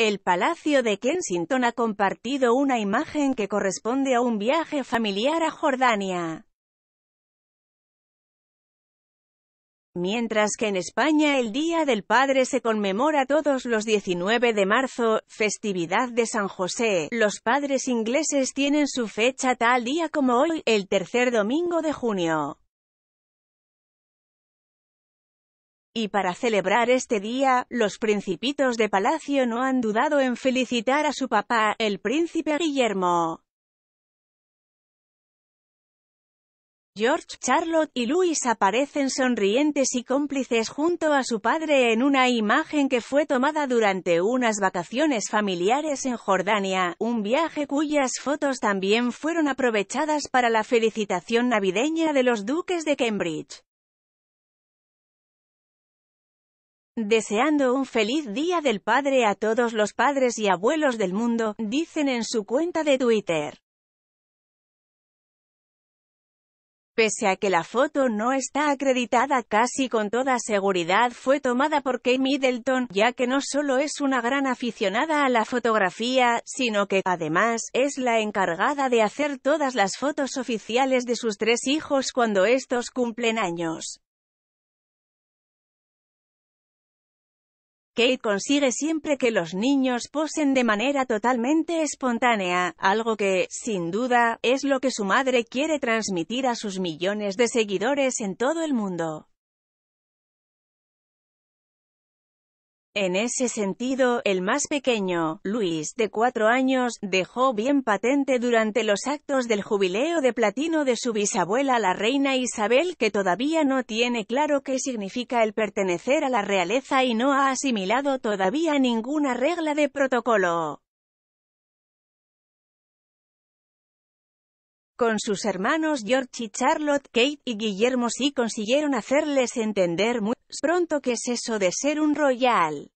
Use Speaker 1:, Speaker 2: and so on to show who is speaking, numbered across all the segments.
Speaker 1: El Palacio de Kensington ha compartido una imagen que corresponde a un viaje familiar a Jordania. Mientras que en España el Día del Padre se conmemora todos los 19 de marzo, festividad de San José, los padres ingleses tienen su fecha tal día como hoy, el tercer domingo de junio. Y para celebrar este día, los principitos de palacio no han dudado en felicitar a su papá, el príncipe Guillermo. George, Charlotte y Louis aparecen sonrientes y cómplices junto a su padre en una imagen que fue tomada durante unas vacaciones familiares en Jordania, un viaje cuyas fotos también fueron aprovechadas para la felicitación navideña de los duques de Cambridge. Deseando un feliz Día del Padre a todos los padres y abuelos del mundo, dicen en su cuenta de Twitter. Pese a que la foto no está acreditada casi con toda seguridad fue tomada por Kay Middleton, ya que no solo es una gran aficionada a la fotografía, sino que, además, es la encargada de hacer todas las fotos oficiales de sus tres hijos cuando estos cumplen años. Kate consigue siempre que los niños posen de manera totalmente espontánea, algo que, sin duda, es lo que su madre quiere transmitir a sus millones de seguidores en todo el mundo. En ese sentido, el más pequeño, Luis, de cuatro años, dejó bien patente durante los actos del jubileo de platino de su bisabuela la reina Isabel que todavía no tiene claro qué significa el pertenecer a la realeza y no ha asimilado todavía ninguna regla de protocolo. Con sus hermanos George y Charlotte, Kate y Guillermo sí consiguieron hacerles entender muy Pronto que es eso de ser un royal.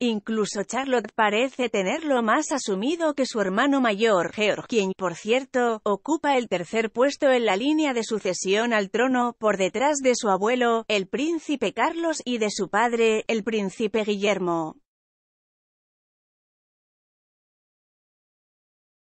Speaker 1: Incluso Charlotte parece tenerlo más asumido que su hermano mayor, George, quien, por cierto, ocupa el tercer puesto en la línea de sucesión al trono, por detrás de su abuelo, el príncipe Carlos, y de su padre, el príncipe Guillermo.